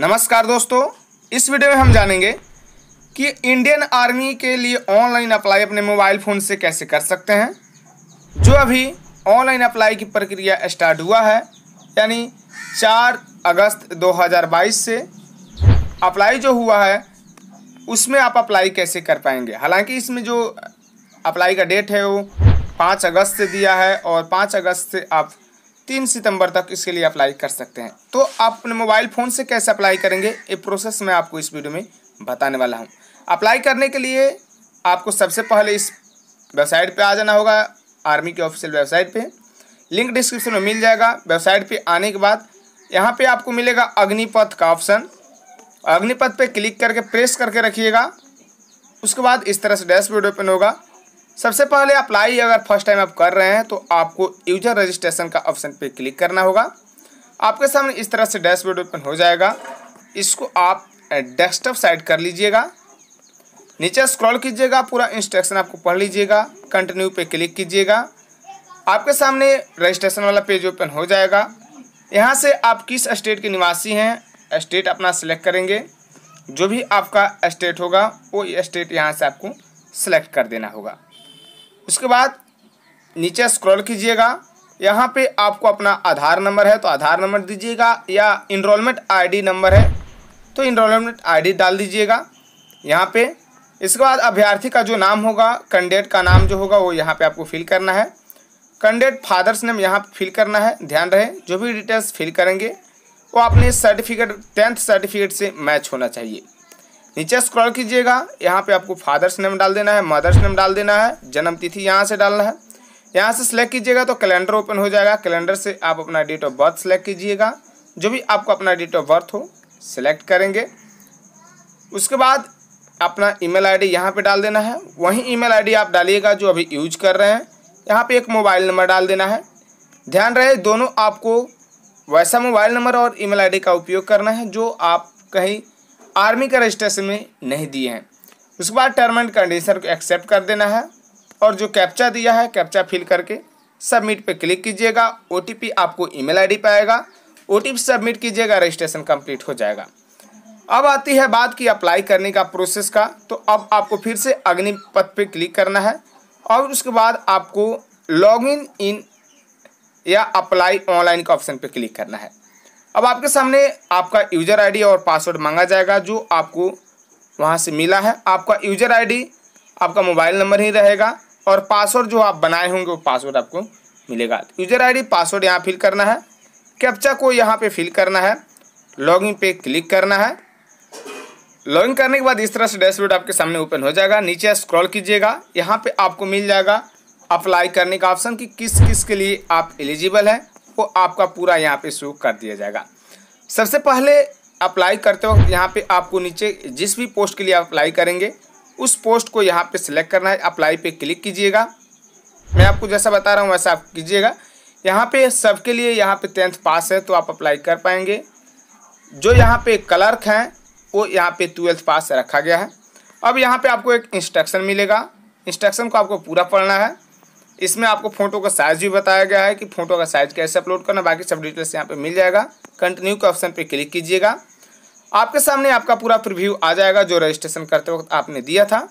नमस्कार दोस्तों इस वीडियो में हम जानेंगे कि इंडियन आर्मी के लिए ऑनलाइन अप्लाई अपने मोबाइल फ़ोन से कैसे कर सकते हैं जो अभी ऑनलाइन अप्लाई की प्रक्रिया स्टार्ट हुआ है यानी 4 अगस्त 2022 से अप्लाई जो हुआ है उसमें आप अप्लाई कैसे कर पाएंगे हालांकि इसमें जो अप्लाई का डेट है वो पाँच अगस्त से दिया है और पाँच अगस्त से आप तीन सितंबर तक इसके लिए अप्लाई कर सकते हैं तो आप अपने मोबाइल फ़ोन से कैसे अप्लाई करेंगे ये प्रोसेस मैं आपको इस वीडियो में बताने वाला हूँ अप्लाई करने के लिए आपको सबसे पहले इस वेबसाइट पर आ जाना होगा आर्मी की ऑफिशियल वेबसाइट पर लिंक डिस्क्रिप्शन में मिल जाएगा वेबसाइट पर आने के बाद यहाँ पर आपको मिलेगा अग्निपथ का ऑप्शन अग्निपथ पे क्लिक करके प्रेस करके रखिएगा उसके बाद इस तरह से डैशबोर्ड ओपन होगा सबसे पहले अप्लाई अगर फर्स्ट टाइम आप कर रहे हैं तो आपको यूजर रजिस्ट्रेशन का ऑप्शन पे क्लिक करना होगा आपके सामने इस तरह से डैशबोर्ड ओपन हो जाएगा इसको आप डेस्कटॉप साइड कर लीजिएगा नीचे स्क्रॉल कीजिएगा पूरा इंस्ट्रक्शन आपको पढ़ लीजिएगा कंटिन्यू पे क्लिक कीजिएगा आपके सामने रजिस्ट्रेशन वाला पेज ओपन हो जाएगा यहाँ से आप किस स्टेट के निवासी हैं स्टेट अपना सेलेक्ट करेंगे जो भी आपका स्टेट होगा वो स्टेट यहाँ से आपको सिलेक्ट कर देना होगा उसके बाद नीचे स्क्रॉल कीजिएगा यहाँ पे आपको अपना आधार नंबर है तो आधार नंबर दीजिएगा या इनरोलमेंट आईडी नंबर है तो इनरोलमेंट आईडी डाल दीजिएगा यहाँ पे इसके बाद अभ्यर्थी का जो नाम होगा कैंडिडेट का नाम जो होगा वो यहाँ पे आपको फिल करना है कैंडिडेट फादर्स नेम यहाँ पे फिल करना है ध्यान रहे जो भी डिटेल्स फिल करेंगे वो अपने सर्टिफिकेट टेंथ सर्टिफिकेट से मैच होना चाहिए नीचे स्क्रॉल कीजिएगा यहाँ पे आपको फादर्स नेम डाल देना है मदर्स नेम डाल देना है जन्म तिथि यहाँ से डालना है यहाँ से सिलेक्ट कीजिएगा तो कैलेंडर ओपन हो जाएगा कैलेंडर से आप अपना डेट ऑफ बर्थ सेलेक्ट कीजिएगा जो भी आपको अपना डेट ऑफ बर्थ हो सेलेक्ट करेंगे उसके बाद अपना ईमेल आईडी यहाँ पे डाल देना है वही ईमेल आईडी आप डालिएगा जो अभी यूज कर रहे हैं यहाँ पे एक मोबाइल नंबर डाल देना है ध्यान रहे दोनों आपको वैसा मोबाइल नंबर और ईमेल आईडी का उपयोग करना है जो आप कहीं आर्मी का रजिस्ट्रेशन में नहीं दिए हैं उसके बाद टर्म एंड कंडीशन को एक्सेप्ट कर देना है और जो कैप्चा दिया है कैप्चा फिल करके सबमिट पे क्लिक कीजिएगा ओ आपको ईमेल आईडी पे आएगा ओ सबमिट कीजिएगा रजिस्ट्रेशन कंप्लीट हो जाएगा अब आती है बात की अप्लाई करने का प्रोसेस का तो अब आपको फिर से अग्निपथ पे क्लिक करना है और उसके बाद आपको लॉग इन या अप्लाई ऑनलाइन का ऑप्शन पर क्लिक करना है अब आपके सामने आपका यूज़र आईडी और पासवर्ड मांगा जाएगा जो आपको वहाँ से मिला है आपका यूज़र आईडी आपका मोबाइल नंबर ही रहेगा और पासवर्ड जो आप बनाए होंगे वो पासवर्ड आपको मिलेगा यूज़र आईडी पासवर्ड यहाँ फिल करना है कैप्चा को यहाँ पे फिल करना है लॉगिन पे क्लिक करना है लॉगिन करने के बाद इस तरह से डैशबोर्ड आपके सामने ओपन हो जाएगा नीचे स्क्रॉल कीजिएगा यहाँ पर आपको मिल जाएगा अप्लाई करने का ऑप्शन कि किस किस के लिए आप एलिजिबल हैं वो आपका पूरा यहाँ पे शो कर दिया जाएगा सबसे पहले अप्लाई करते वक्त यहाँ पे आपको नीचे जिस भी पोस्ट के लिए आप अप्लाई करेंगे उस पोस्ट को यहाँ पे सिलेक्ट करना है अप्लाई पे क्लिक कीजिएगा मैं आपको जैसा बता रहा हूँ वैसा आप कीजिएगा यहाँ पे सबके लिए यहाँ पे टेंथ पास है तो आप अप्लाई कर पाएंगे जो यहाँ पे क्लर्क हैं वो यहाँ पे ट्वेल्थ पास रखा गया है अब यहाँ पर आपको एक इंस्ट्रक्शन मिलेगा इंस्ट्रक्शन को आपको पूरा पढ़ना है इसमें आपको फोटो का साइज भी बताया गया है कि फोटो का साइज कैसे अपलोड करना बाकी सब डिटेल्स यहाँ पे मिल जाएगा कंटिन्यू के ऑप्शन पे क्लिक कीजिएगा आपके सामने आपका पूरा प्रिव्यू आ जाएगा जो रजिस्ट्रेशन करते वक्त आपने दिया था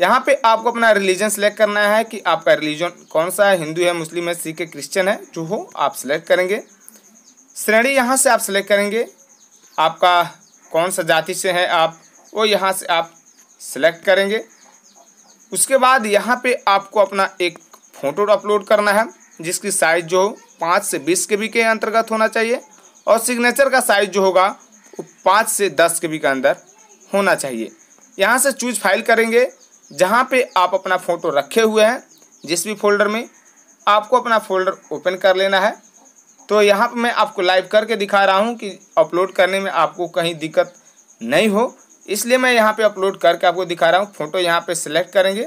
यहाँ पे आपको अपना रिलीजन सेलेक्ट करना है कि आपका रिलीजन कौन सा है हिंदू है मुस्लिम है सिख है क्रिश्चन है जो हो आप सिलेक्ट करेंगे श्रेणी यहाँ से आप सिलेक्ट करेंगे आपका कौन सा जाति से है आप वो यहाँ से आप सिलेक्ट करेंगे उसके बाद यहाँ पे आपको अपना एक फ़ोटो अपलोड करना है जिसकी साइज जो पाँच से बीस के बी के अंतर्गत होना चाहिए और सिग्नेचर का साइज जो होगा वो पाँच से दस के बी के अंदर होना चाहिए यहाँ से चूज फाइल करेंगे जहाँ पे आप अपना फ़ोटो रखे हुए हैं जिस भी फोल्डर में आपको अपना फोल्डर ओपन कर लेना है तो यहाँ पर मैं आपको लाइव करके दिखा रहा हूँ कि अपलोड करने में आपको कहीं दिक्कत नहीं हो इसलिए मैं यहाँ पे अपलोड करके आपको दिखा रहा हूँ फ़ोटो यहाँ पे सिलेक्ट करेंगे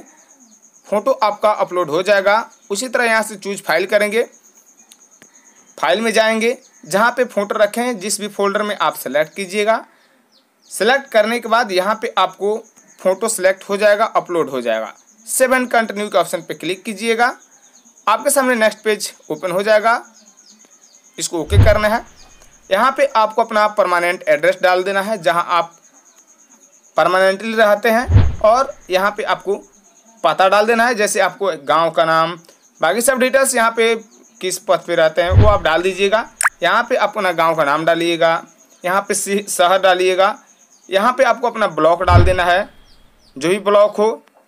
फ़ोटो आपका अपलोड हो जाएगा उसी तरह यहाँ से चूज फाइल करेंगे फाइल में जाएंगे जहाँ पे फोटो रखे हैं जिस भी फोल्डर में आप सेलेक्ट कीजिएगा सेलेक्ट करने के बाद यहाँ पे आपको फ़ोटो सेलेक्ट हो जाएगा अपलोड हो जाएगा सेवन कंटिन्यू के ऑप्शन पे क्लिक कीजिएगा आपके सामने नेक्स्ट पेज ओपन हो जाएगा इसको ओके करना है यहाँ पे आपको अपना परमानेंट एड्रेस डाल देना है जहाँ आप परमानेंटली रहते हैं और यहाँ पर आपको पता डाल देना है जैसे आपको गांव का नाम बाकी सब डिटेल्स यहाँ पे किस पद पे रहते हैं वो आप डाल दीजिएगा यहाँ पे अपना गांव का नाम डालिएगा यहाँ पे शहर डालिएगा यहाँ पे आपको अपना ब्लॉक डाल देना है जो भी ब्लॉक हो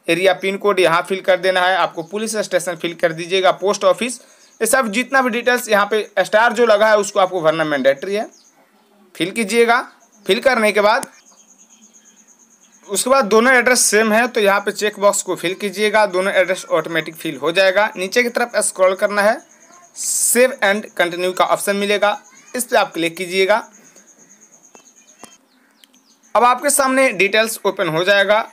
एरिया पिन कोड यहाँ फिल कर देना है आपको पुलिस स्टेशन फिल कर दीजिएगा पोस्ट ऑफिस ये सब जितना भी डिटेल्स यहाँ पर स्टार जो लगा है उसको आपको भरना मैंडेटरी है फिल कीजिएगा फिल करने के बाद उसके बाद दोनों एड्रेस सेम है तो यहाँ पे चेक बॉक्स को फिल कीजिएगा दोनों एड्रेस ऑटोमेटिक फिल हो जाएगा नीचे की तरफ स्क्रॉल करना है सेव एंड कंटिन्यू का ऑप्शन मिलेगा इस पर आप क्लिक कीजिएगा अब आपके सामने डिटेल्स ओपन हो जाएगा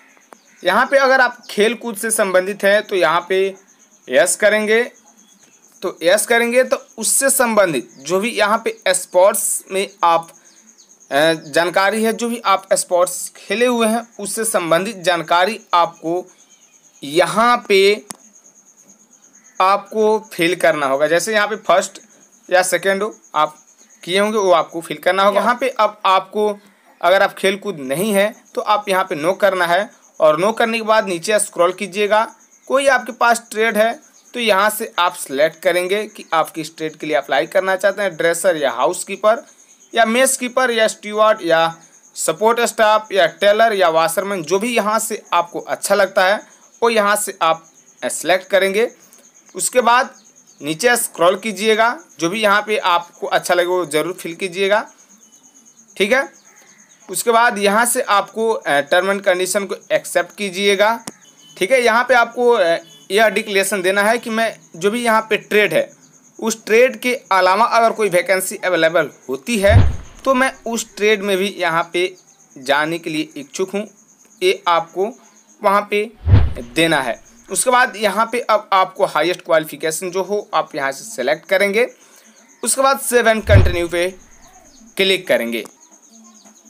यहाँ पे अगर आप खेल कूद से संबंधित हैं तो यहाँ पे यस करेंगे तो यस करेंगे तो उससे संबंधित जो भी यहाँ पे स्पोर्ट्स में आप जानकारी है जो भी आप स्पोर्ट्स खेले हुए हैं उससे संबंधित जानकारी आपको यहाँ पे आपको फिल करना होगा जैसे यहाँ पे फर्स्ट या सेकेंड हो आप किए होंगे वो आपको फिल करना होगा यहाँ पे अब आपको अगर आप खेल कूद नहीं है तो आप यहाँ पे नो करना है और नो करने के बाद नीचे स्क्रॉल कीजिएगा कोई आपके पास ट्रेड है तो यहाँ से आप सेलेक्ट करेंगे कि आप किस ट्रेड के लिए अप्लाई करना चाहते हैं ड्रेसर या हाउस कीपर या मेस कीपर या स्टीवर्ड या सपोर्ट स्टाफ या टेलर या वाशरमैन जो भी यहाँ से आपको अच्छा लगता है वो यहाँ से आप सेलेक्ट करेंगे उसके बाद नीचे स्क्रॉल कीजिएगा जो भी यहाँ पे आपको अच्छा लगे वो ज़रूर फिल कीजिएगा ठीक है उसके बाद यहाँ से आपको टर्म एंड कंडीशन को एक्सेप्ट कीजिएगा ठीक है यहाँ पे आपको यह डिक्लेशन देना है कि मैं जो भी यहाँ पे ट्रेड है उस ट्रेड के अलावा अगर कोई वैकेंसी अवेलेबल होती है तो मैं उस ट्रेड में भी यहाँ पे जाने के लिए इच्छुक हूँ ये आपको वहाँ पे देना है उसके बाद यहाँ पे अब आपको हाईएस्ट क्वालिफिकेशन जो हो आप यहाँ से सेलेक्ट करेंगे उसके बाद सेवन कंटिन्यू पे क्लिक करेंगे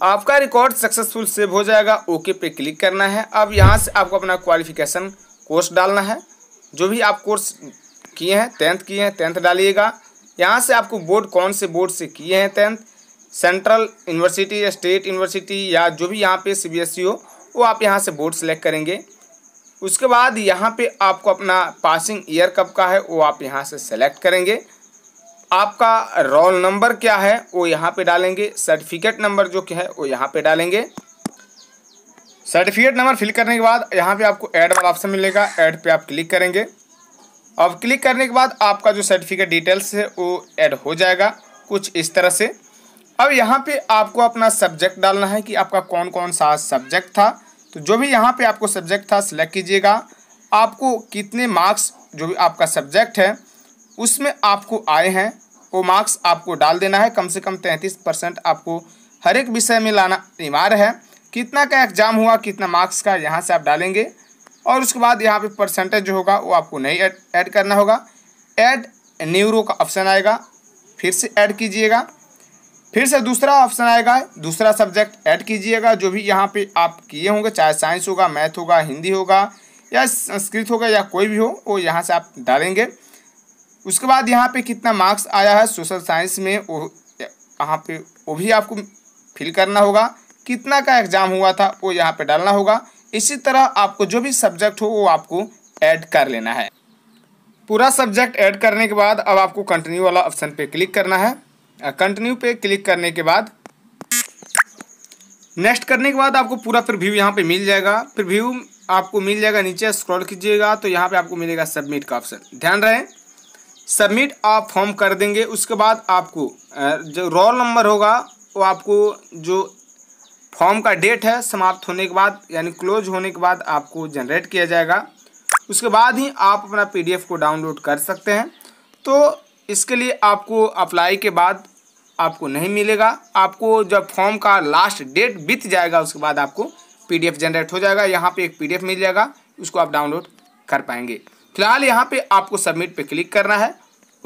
आपका रिकॉर्ड सक्सेसफुल सेव हो जाएगा ओके पे क्लिक करना है अब यहाँ से आपको अपना क्वालिफिकेशन कोर्स डालना है जो भी आप कोर्स किए हैं टेंथ किए हैं टेंथ डालिएगा यहाँ से आपको बोर्ड कौन से बोर्ड से किए हैं टेंथ सेंट्रल यूनिवर्सिटी या स्टेट यूनिवर्सिटी या जो भी यहाँ पे सीबीएसई e हो वो आप यहाँ से बोर्ड सेलेक्ट करेंगे उसके बाद यहाँ पे आपको अपना पासिंग ईयर कब का है वो आप यहाँ से सेलेक्ट करेंगे आपका रोल नंबर क्या है वो यहाँ पे डालेंगे सर्टिफिकेट नंबर जो क्या है वो यहाँ पे डालेंगे सर्टिफिकेट नंबर फिल करने के बाद यहाँ पे आपको ऐड वाला ऑप्शन मिलेगा ऐड पे आप क्लिक करेंगे अब क्लिक करने के बाद आपका जो सर्टिफिकेट डिटेल्स है वो ऐड हो जाएगा कुछ इस तरह से अब यहाँ पे आपको अपना सब्जेक्ट डालना है कि आपका कौन कौन सा सब्जेक्ट था तो जो भी यहाँ पे आपको सब्जेक्ट था सिलेक्ट कीजिएगा आपको कितने मार्क्स जो भी आपका सब्जेक्ट है उसमें आपको आए हैं वो मार्क्स आपको डाल देना है कम से कम तैंतीस परसेंट आपको हर एक विषय में लाना अनिवार्य है कितना का एग्ज़ाम हुआ कितना मार्क्स का यहाँ से आप डालेंगे और उसके बाद यहाँ पे परसेंटेज जो होगा वो आपको नहीं ऐड करना होगा ऐड न्यूरो का ऑप्शन आएगा फिर से ऐड कीजिएगा फिर से दूसरा ऑप्शन आएगा दूसरा सब्जेक्ट ऐड कीजिएगा जो भी यहाँ पे आप किए होंगे चाहे साइंस होगा मैथ होगा हिंदी होगा या संस्कृत होगा या कोई भी हो वो यहाँ से आप डालेंगे उसके बाद यहाँ पर कितना मार्क्स आया है सोशल साइंस में वो यहाँ पर वो भी आपको फिल करना होगा कितना का एग्ज़ाम हुआ था वो यहाँ पर डालना होगा इसी तरह आपको जो भी सब्जेक्ट हो वो आपको ऐड कर लेना है पूरा सब्जेक्ट ऐड करने के बाद अब आपको कंटिन्यू वाला ऑप्शन पे क्लिक करना है कंटिन्यू पे क्लिक करने के बाद नेक्स्ट करने के बाद आपको पूरा फिर व्यू यहाँ पे मिल जाएगा फिर व्यू आपको मिल जाएगा नीचे स्क्रॉल कीजिएगा तो यहाँ पे आपको मिलेगा सबमिट का ऑप्शन ध्यान रहे सबमिट आप फॉर्म कर देंगे उसके बाद आपको जो रोल नंबर होगा वो आपको जो फॉर्म का डेट है समाप्त होने के बाद यानी क्लोज होने के बाद आपको जनरेट किया जाएगा उसके बाद ही आप अपना पीडीएफ को डाउनलोड कर सकते हैं तो इसके लिए आपको अप्लाई के बाद आपको नहीं मिलेगा आपको जब फॉर्म का लास्ट डेट बीत जाएगा उसके बाद आपको पीडीएफ जनरेट हो जाएगा यहाँ पे एक पीडीएफ मिल जाएगा उसको आप डाउनलोड कर पाएंगे फिलहाल यहाँ पे आपको सबमिट पे क्लिक करना है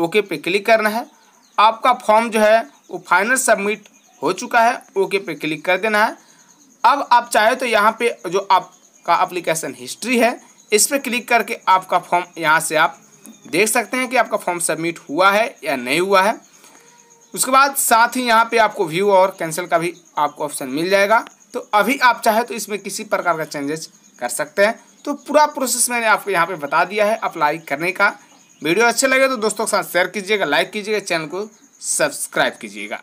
ओके पे क्लिक करना है आपका फॉर्म जो है वो फाइनल सबमिट हो चुका है ओके पे क्लिक कर देना है अब आप चाहे तो यहाँ पे जो आपका अप्लीकेशन हिस्ट्री है इस पर क्लिक करके आपका फॉर्म यहाँ से आप देख सकते हैं कि आपका फॉर्म सबमिट हुआ है या नहीं हुआ है उसके बाद साथ ही यहाँ पे आपको व्यू और कैंसिल का भी आपको ऑप्शन मिल जाएगा तो अभी आप चाहे तो इसमें किसी प्रकार का चेंजेस कर सकते हैं तो पूरा प्रोसेस मैंने आपको यहाँ पे बता दिया है अप्लाई करने का वीडियो अच्छे लगे तो दोस्तों के साथ शेयर कीजिएगा लाइक कीजिएगा चैनल को सब्सक्राइब कीजिएगा